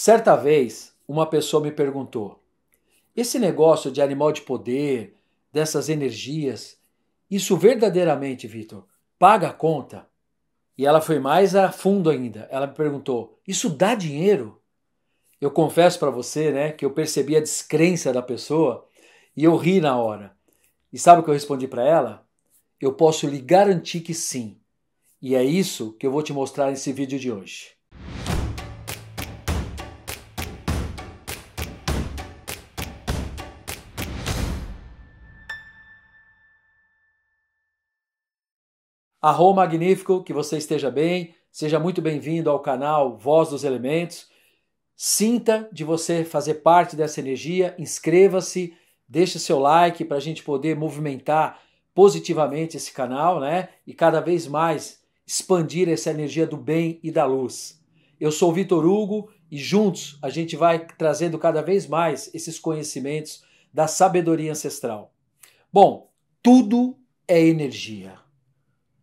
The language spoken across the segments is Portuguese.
Certa vez, uma pessoa me perguntou: esse negócio de animal de poder, dessas energias, isso verdadeiramente, Vitor, paga a conta? E ela foi mais a fundo ainda. Ela me perguntou: isso dá dinheiro? Eu confesso para você, né, que eu percebi a descrença da pessoa e eu ri na hora. E sabe o que eu respondi para ela? Eu posso lhe garantir que sim. E é isso que eu vou te mostrar nesse vídeo de hoje. Arro Magnífico, que você esteja bem, seja muito bem-vindo ao canal Voz dos Elementos. Sinta de você fazer parte dessa energia, inscreva-se, deixe seu like para a gente poder movimentar positivamente esse canal, né? E cada vez mais expandir essa energia do bem e da luz. Eu sou Vitor Hugo e juntos a gente vai trazendo cada vez mais esses conhecimentos da sabedoria ancestral. Bom, tudo é energia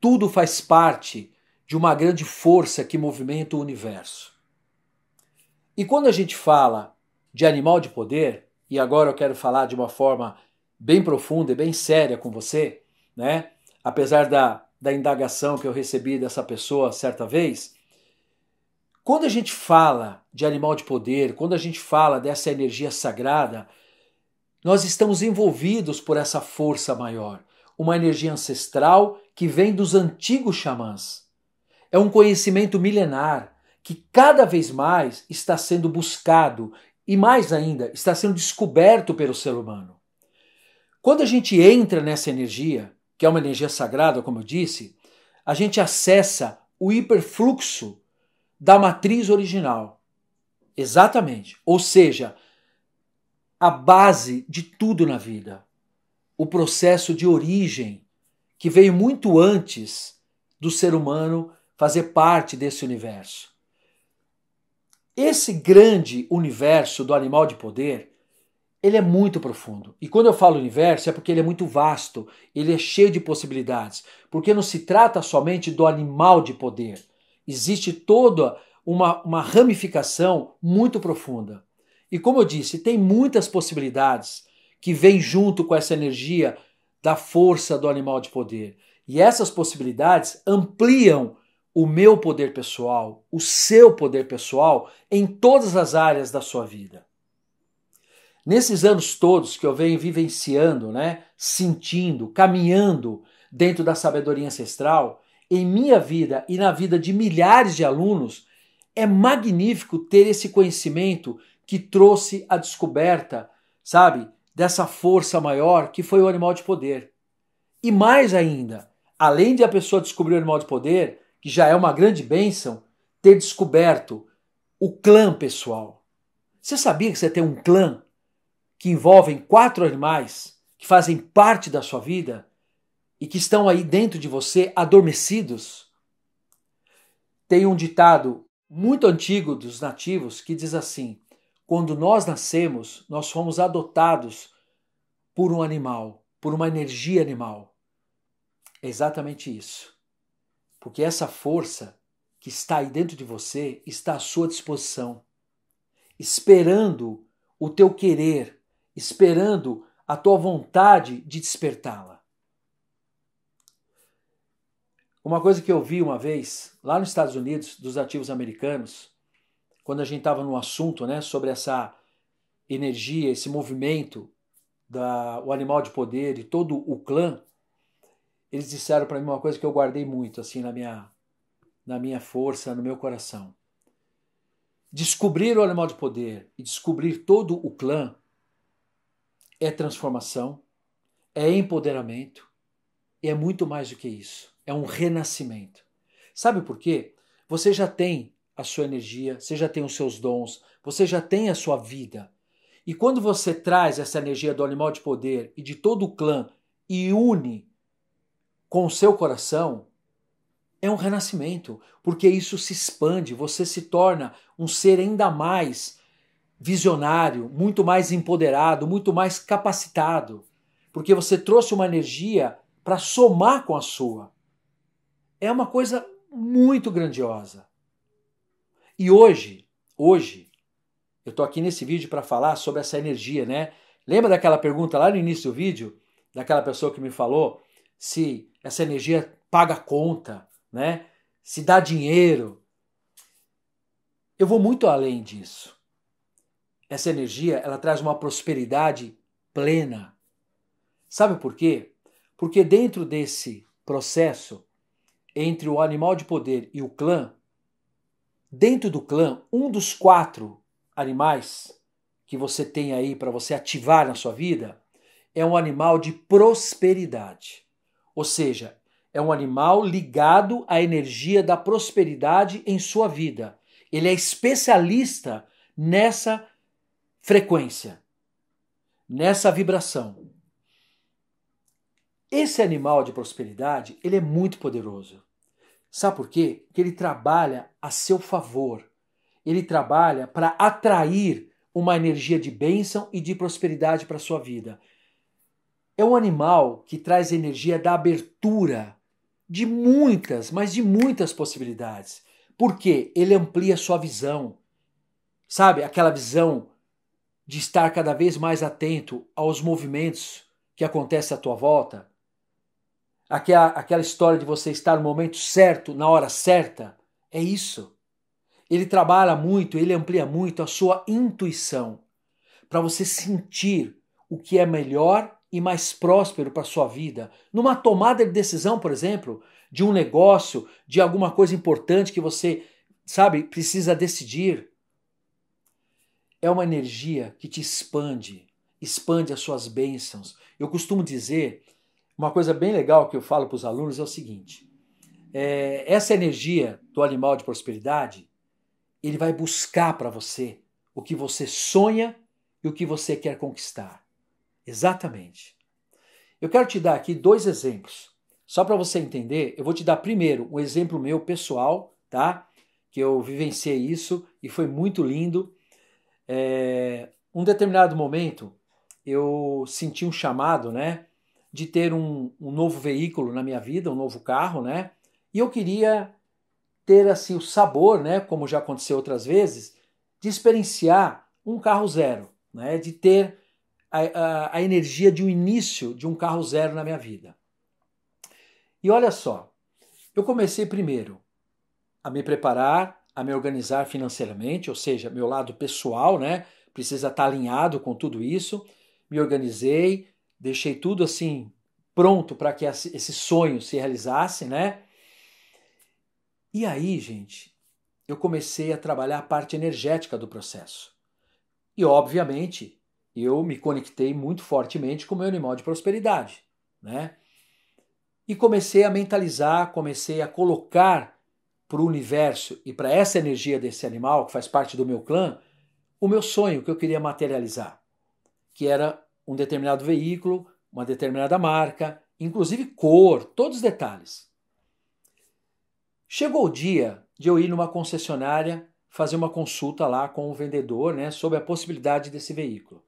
tudo faz parte de uma grande força que movimenta o universo. E quando a gente fala de animal de poder, e agora eu quero falar de uma forma bem profunda e bem séria com você, né? Apesar da, da indagação que eu recebi dessa pessoa certa vez, quando a gente fala de animal de poder, quando a gente fala dessa energia sagrada, nós estamos envolvidos por essa força maior, uma energia ancestral que vem dos antigos xamãs. É um conhecimento milenar que cada vez mais está sendo buscado e, mais ainda, está sendo descoberto pelo ser humano. Quando a gente entra nessa energia, que é uma energia sagrada, como eu disse, a gente acessa o hiperfluxo da matriz original. Exatamente. Ou seja, a base de tudo na vida. O processo de origem que veio muito antes do ser humano fazer parte desse universo. Esse grande universo do animal de poder, ele é muito profundo. E quando eu falo universo é porque ele é muito vasto, ele é cheio de possibilidades, porque não se trata somente do animal de poder. Existe toda uma, uma ramificação muito profunda. E como eu disse, tem muitas possibilidades que vêm junto com essa energia da força do animal de poder. E essas possibilidades ampliam o meu poder pessoal, o seu poder pessoal em todas as áreas da sua vida. Nesses anos todos que eu venho vivenciando, né, sentindo, caminhando dentro da sabedoria ancestral, em minha vida e na vida de milhares de alunos, é magnífico ter esse conhecimento que trouxe a descoberta, sabe, dessa força maior que foi o animal de poder. E mais ainda, além de a pessoa descobrir o animal de poder, que já é uma grande bênção, ter descoberto o clã pessoal. Você sabia que você tem um clã que envolve quatro animais que fazem parte da sua vida e que estão aí dentro de você adormecidos? Tem um ditado muito antigo dos nativos que diz assim: quando nós nascemos, nós fomos adotados por um animal, por uma energia animal. É exatamente isso. Porque essa força que está aí dentro de você está à sua disposição, esperando o teu querer, esperando a tua vontade de despertá-la. Uma coisa que eu vi uma vez, lá nos Estados Unidos, dos nativos americanos, quando a gente estava no assunto né, sobre essa energia, esse movimento, da, o animal de poder e todo o clã, eles disseram para mim uma coisa que eu guardei muito assim na minha, na minha força, no meu coração. Descobrir o animal de poder e descobrir todo o clã é transformação, é empoderamento e é muito mais do que isso. É um renascimento. Sabe por quê? Você já tem a sua energia, você já tem os seus dons, você já tem a sua vida. E quando você traz essa energia do animal de poder e de todo o clã e une com o seu coração, é um renascimento, porque isso se expande, você se torna um ser ainda mais visionário, muito mais empoderado, muito mais capacitado, porque você trouxe uma energia para somar com a sua. É uma coisa muito grandiosa. E hoje, hoje, eu tô aqui nesse vídeo para falar sobre essa energia, né? Lembra daquela pergunta lá no início do vídeo, daquela pessoa que me falou se essa energia paga conta, né? Se dá dinheiro. Eu vou muito além disso. Essa energia, ela traz uma prosperidade plena. Sabe por quê? Porque dentro desse processo entre o animal de poder e o clã, Dentro do clã, um dos quatro animais que você tem aí para você ativar na sua vida é um animal de prosperidade. Ou seja, é um animal ligado à energia da prosperidade em sua vida. Ele é especialista nessa frequência, nessa vibração. Esse animal de prosperidade, ele é muito poderoso. Sabe por quê? Porque ele trabalha a seu favor. Ele trabalha para atrair uma energia de bênção e de prosperidade para a sua vida. É um animal que traz energia da abertura de muitas, mas de muitas possibilidades. Porque ele amplia sua visão. Sabe, aquela visão de estar cada vez mais atento aos movimentos que acontecem à tua volta, aquela, aquela história de você estar no momento certo, na hora certa, é isso. Ele trabalha muito, ele amplia muito a sua intuição para você sentir o que é melhor e mais próspero para sua vida. Numa tomada de decisão, por exemplo, de um negócio, de alguma coisa importante que você, sabe, precisa decidir. É uma energia que te expande, expande as suas bênçãos. Eu costumo dizer uma coisa bem legal que eu falo para os alunos é o seguinte: é, essa energia do animal de prosperidade, ele vai buscar para você o que você sonha e o que você quer conquistar. Exatamente. Eu quero te dar aqui dois exemplos. Só para você entender, eu vou te dar primeiro um exemplo meu pessoal, tá? Que eu vivenciei isso e foi muito lindo. É, um determinado momento eu senti um chamado, né? de ter um, um novo veículo na minha vida, um novo carro, né? E eu queria ter assim o sabor, né, como já aconteceu outras vezes, de experienciar um carro zero, né, de ter a, a, a energia de um início de um carro zero na minha vida. E olha só, eu comecei primeiro a me preparar, a me organizar financeiramente, ou seja, meu lado pessoal, né, precisa estar alinhado com tudo isso. Me organizei, deixei tudo assim pronto para que esse sonho se realizasse, né? E aí, gente, eu comecei a trabalhar a parte energética do processo. E obviamente, eu me conectei muito fortemente com o meu animal de prosperidade, né? E comecei a mentalizar, comecei a colocar para o universo e para essa energia desse animal que faz parte do meu clã, o meu sonho que eu queria materializar, que era um determinado veículo, uma determinada marca, inclusive cor, todos os detalhes. Chegou o dia de eu ir numa concessionária fazer uma consulta lá com o vendedor né, sobre a possibilidade desse veículo.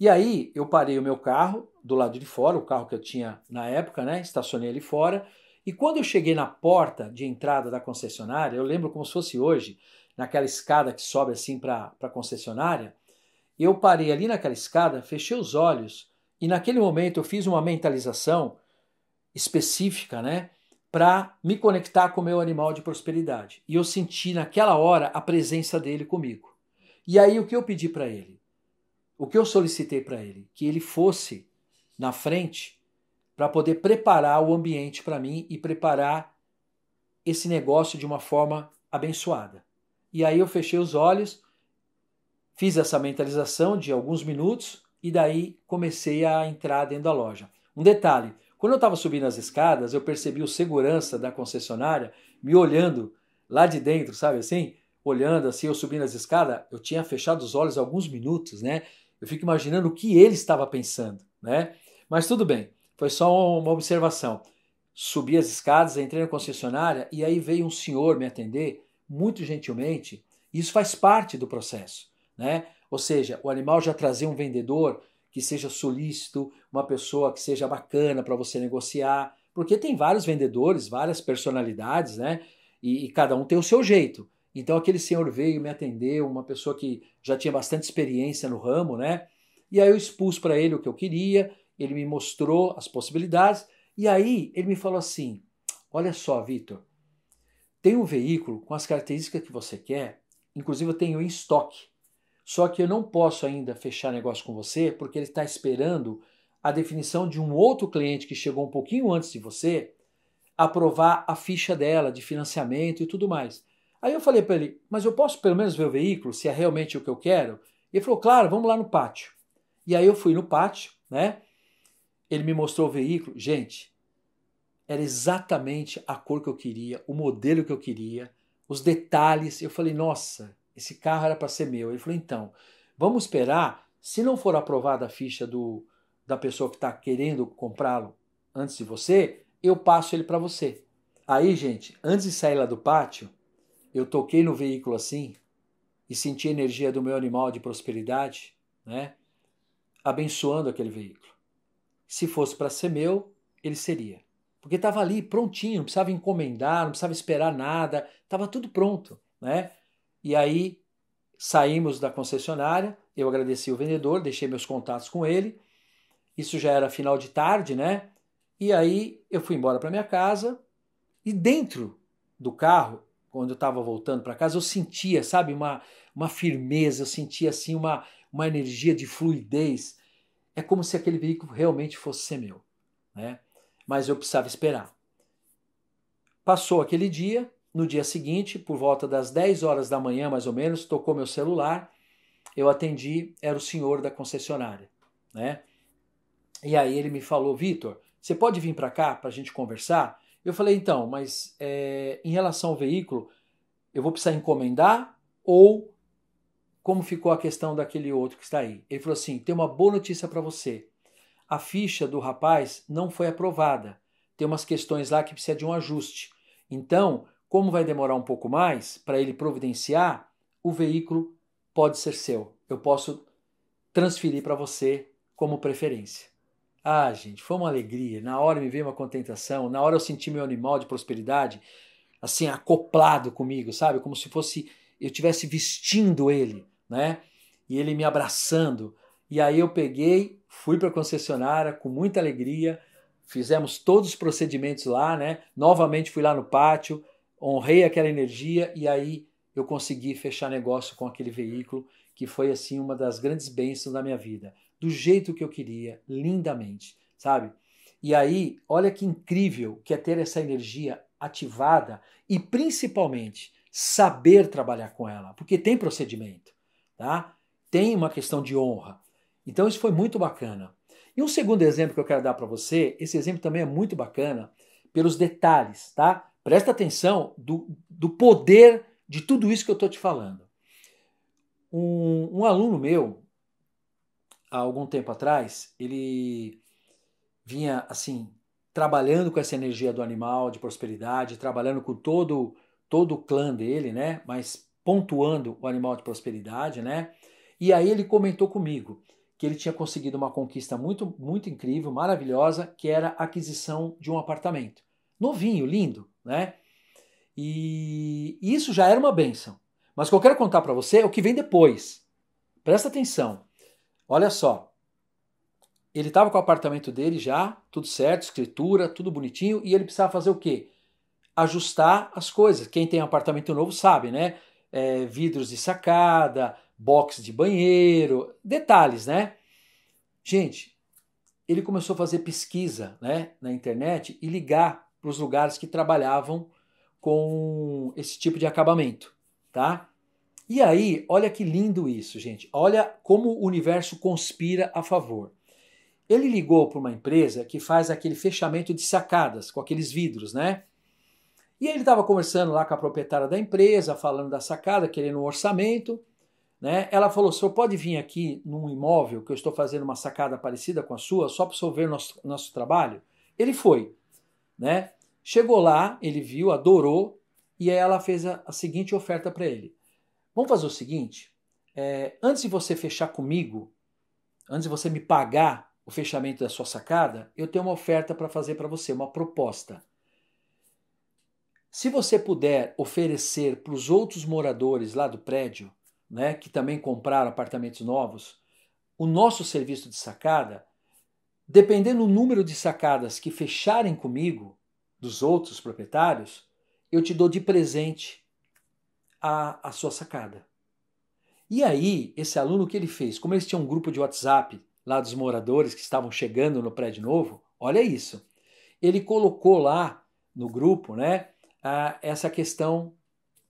E aí eu parei o meu carro do lado de fora, o carro que eu tinha na época, né, estacionei ali fora. E quando eu cheguei na porta de entrada da concessionária, eu lembro como se fosse hoje, naquela escada que sobe assim para a concessionária, eu parei ali naquela escada, fechei os olhos e naquele momento eu fiz uma mentalização específica, né, para me conectar com o meu animal de prosperidade. E eu senti naquela hora a presença dele comigo. E aí o que eu pedi para ele? O que eu solicitei para ele? Que ele fosse na frente para poder preparar o ambiente para mim e preparar esse negócio de uma forma abençoada. E aí eu fechei os olhos Fiz essa mentalização de alguns minutos e daí comecei a entrar dentro da loja. Um detalhe: quando eu estava subindo as escadas, eu percebi o segurança da concessionária me olhando lá de dentro, sabe assim? Olhando assim, eu subindo as escadas, eu tinha fechado os olhos alguns minutos, né? Eu fico imaginando o que ele estava pensando, né? Mas tudo bem, foi só uma observação. Subi as escadas, entrei na concessionária e aí veio um senhor me atender, muito gentilmente. isso faz parte do processo né? Ou seja, o animal já trazer um vendedor que seja solícito, uma pessoa que seja bacana para você negociar, porque tem vários vendedores, várias personalidades, né? E, e, cada um tem o seu jeito. Então aquele senhor veio me atendeu, uma pessoa que já tinha bastante experiência no ramo, né? E aí eu expus para ele o que eu queria, ele me mostrou as possibilidades e aí ele me falou assim: "Olha só, Vitor, tem um veículo com as características que você quer, inclusive eu tenho em estoque. Só que eu não posso ainda fechar negócio com você porque ele está esperando a definição de um outro cliente que chegou um pouquinho antes de você aprovar a ficha dela de financiamento e tudo mais. Aí eu falei para ele, mas eu posso pelo menos ver o veículo, se é realmente o que eu quero? Ele falou, claro, vamos lá no pátio. E aí eu fui no pátio, né? Ele me mostrou o veículo. Gente, era exatamente a cor que eu queria, o modelo que eu queria, os detalhes. Eu falei, nossa, esse carro era para ser meu. Ele falou: então, vamos esperar. Se não for aprovada a ficha do, da pessoa que está querendo comprá-lo antes de você, eu passo ele para você. Aí, gente, antes de sair lá do pátio, eu toquei no veículo assim e senti a energia do meu animal de prosperidade, né? Abençoando aquele veículo. Se fosse para ser meu, ele seria. Porque estava ali prontinho, não precisava encomendar, não precisava esperar nada, estava tudo pronto, né? E aí saímos da concessionária, eu agradeci o vendedor, deixei meus contatos com ele. Isso já era final de tarde, né? E aí eu fui embora para minha casa e dentro do carro, quando eu estava voltando para casa, eu sentia, sabe, uma, uma firmeza, eu sentia assim uma, uma energia de fluidez. É como se aquele veículo realmente fosse ser meu, né? Mas eu precisava esperar. Passou aquele dia, no dia seguinte, por volta das 10 horas da manhã, mais ou menos, tocou meu celular. Eu atendi, era o senhor da concessionária, né? E aí ele me falou, Vitor, você pode vir para cá para a gente conversar? Eu falei, então, mas é, em relação ao veículo, eu vou precisar encomendar ou como ficou a questão daquele outro que está aí? Ele falou assim, tem uma boa notícia para você. A ficha do rapaz não foi aprovada. Tem umas questões lá que precisa de um ajuste. Então, como vai demorar um pouco mais para ele providenciar, o veículo pode ser seu. Eu posso transferir para você como preferência. Ah, gente, foi uma alegria. Na hora me veio uma contentação, na hora eu senti meu animal de prosperidade assim acoplado comigo, sabe? Como se fosse eu tivesse vestindo ele, né? E ele me abraçando. E aí eu peguei, fui para a concessionária com muita alegria, fizemos todos os procedimentos lá, né? Novamente fui lá no pátio, honrei aquela energia e aí eu consegui fechar negócio com aquele veículo, que foi assim uma das grandes bênçãos da minha vida, do jeito que eu queria, lindamente, sabe? E aí, olha que incrível que é ter essa energia ativada e principalmente saber trabalhar com ela, porque tem procedimento, tá? Tem uma questão de honra. Então isso foi muito bacana. E um segundo exemplo que eu quero dar para você, esse exemplo também é muito bacana pelos detalhes, tá? Presta atenção do, do poder de tudo isso que eu estou te falando. Um, um aluno meu, há algum tempo atrás, ele vinha assim, trabalhando com essa energia do animal, de prosperidade, trabalhando com todo, todo o clã dele, né? Mas pontuando o animal de prosperidade, né? E aí ele comentou comigo que ele tinha conseguido uma conquista muito, muito incrível, maravilhosa, que era a aquisição de um apartamento novinho, lindo, né? E isso já era uma benção. Mas o que eu quero contar para você é o que vem depois. Presta atenção. Olha só. Ele estava com o apartamento dele já, tudo certo, escritura, tudo bonitinho, e ele precisava fazer o quê? Ajustar as coisas. Quem tem apartamento novo sabe, né? É, vidros de sacada, box de banheiro, detalhes, né? Gente, ele começou a fazer pesquisa né, na internet e ligar nos os lugares que trabalhavam com esse tipo de acabamento, tá? E aí, olha que lindo isso, gente. Olha como o universo conspira a favor. Ele ligou para uma empresa que faz aquele fechamento de sacadas com aqueles vidros, né? E ele estava conversando lá com a proprietária da empresa, falando da sacada, querendo um orçamento. Né? Ela falou: o senhor pode vir aqui num imóvel que eu estou fazendo uma sacada parecida com a sua, só para o senhor ver nosso, nosso trabalho? Ele foi. Né? Chegou lá, ele viu, adorou, e aí ela fez a, a seguinte oferta para ele: Vamos fazer o seguinte, é, antes de você fechar comigo, antes de você me pagar o fechamento da sua sacada, eu tenho uma oferta para fazer para você, uma proposta. Se você puder oferecer para os outros moradores lá do prédio, né, que também compraram apartamentos novos, o nosso serviço de sacada, dependendo do número de sacadas que fecharem comigo, dos outros proprietários, eu te dou de presente a, a sua sacada. E aí, esse aluno, o que ele fez? Como eles tinham um grupo de WhatsApp lá dos moradores que estavam chegando no prédio novo, olha isso. Ele colocou lá no grupo né, a, essa questão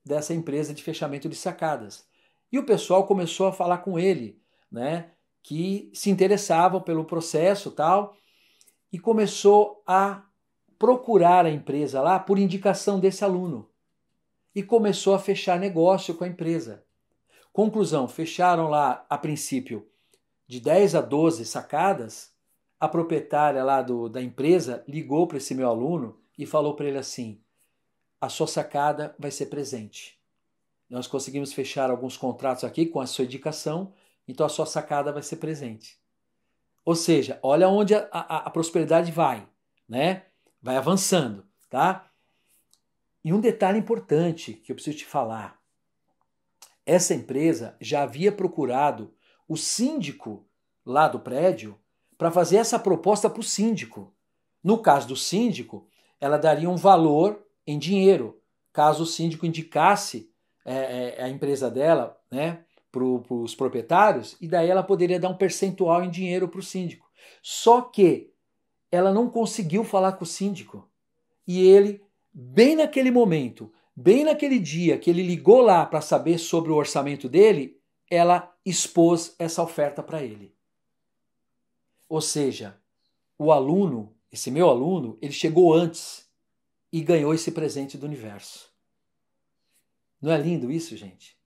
dessa empresa de fechamento de sacadas. E o pessoal começou a falar com ele, né, que se interessavam pelo processo tal, e começou a procurar a empresa lá por indicação desse aluno e começou a fechar negócio com a empresa. Conclusão: fecharam lá, a princípio, de 10 a 12 sacadas. A proprietária lá do, da empresa ligou para esse meu aluno e falou para ele assim: a sua sacada vai ser presente. Nós conseguimos fechar alguns contratos aqui com a sua indicação, então a sua sacada vai ser presente. Ou seja, olha onde a, a, a prosperidade vai, né? vai avançando, tá? E um detalhe importante que eu preciso te falar. Essa empresa já havia procurado o síndico lá do prédio para fazer essa proposta para o síndico. No caso do síndico, ela daria um valor em dinheiro, caso o síndico indicasse é, é a empresa dela né, para os proprietários, e daí ela poderia dar um percentual em dinheiro para o síndico. Só que ela não conseguiu falar com o síndico. E ele, bem naquele momento, bem naquele dia que ele ligou lá para saber sobre o orçamento dele, ela expôs essa oferta para ele. Ou seja, o aluno, esse meu aluno, ele chegou antes e ganhou esse presente do universo. Não é lindo isso, gente?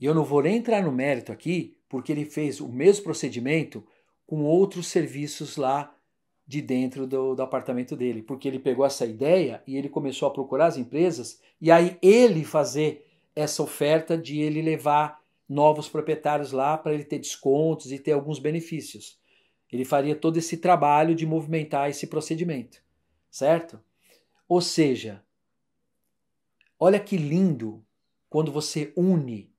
E eu não vou nem entrar no mérito aqui, porque ele fez o mesmo procedimento com outros serviços lá de dentro do, do, apartamento dele, porque ele pegou essa ideia e ele começou a procurar as empresas e aí ele fazer essa oferta de ele levar novos proprietários lá para ele ter descontos e ter alguns benefícios. Ele faria todo esse trabalho de movimentar esse procedimento, certo? Ou seja, olha que lindo quando você une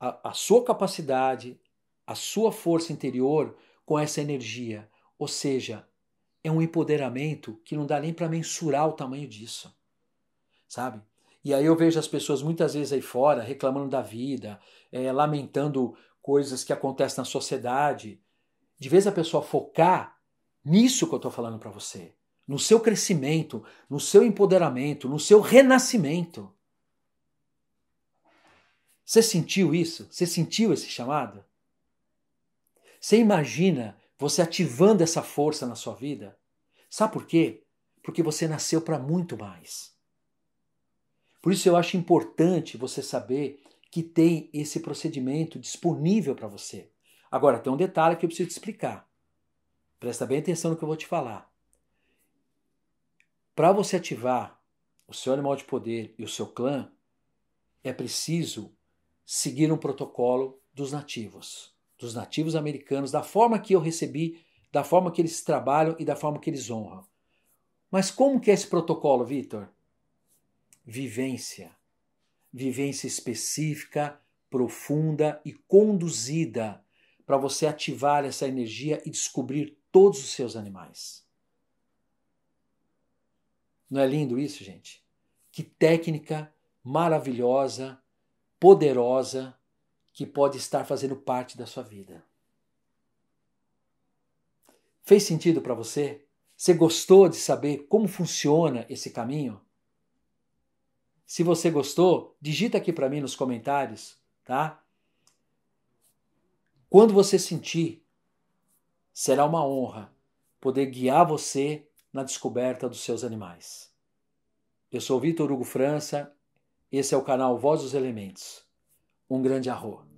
a, a sua capacidade, a sua força interior com essa energia ou seja, é um empoderamento que não dá nem para mensurar o tamanho disso, sabe? E aí eu vejo as pessoas muitas vezes aí fora reclamando da vida, é, lamentando coisas que acontecem na sociedade. De vez a pessoa focar nisso que eu estou falando para você, no seu crescimento, no seu empoderamento, no seu renascimento. Você sentiu isso? Você sentiu esse chamado? Você imagina você ativando essa força na sua vida. Sabe por quê? Porque você nasceu para muito mais. Por isso eu acho importante você saber que tem esse procedimento disponível para você. Agora, tem um detalhe que eu preciso te explicar. Presta bem atenção no que eu vou te falar. Para você ativar o seu animal de poder e o seu clã, é preciso seguir um protocolo dos nativos dos nativos americanos, da forma que eu recebi, da forma que eles trabalham e da forma que eles honram. Mas como que é esse protocolo, Vitor? Vivência. Vivência específica, profunda e conduzida para você ativar essa energia e descobrir todos os seus animais. Não é lindo isso, gente? Que técnica maravilhosa, poderosa que pode estar fazendo parte da sua vida. Fez sentido para você? Você gostou de saber como funciona esse caminho? Se você gostou, digita aqui para mim nos comentários, tá? Quando você sentir, será uma honra poder guiar você na descoberta dos seus animais. Eu sou Vitor Hugo França, esse é o canal Voz dos Elementos. Um grande arroz.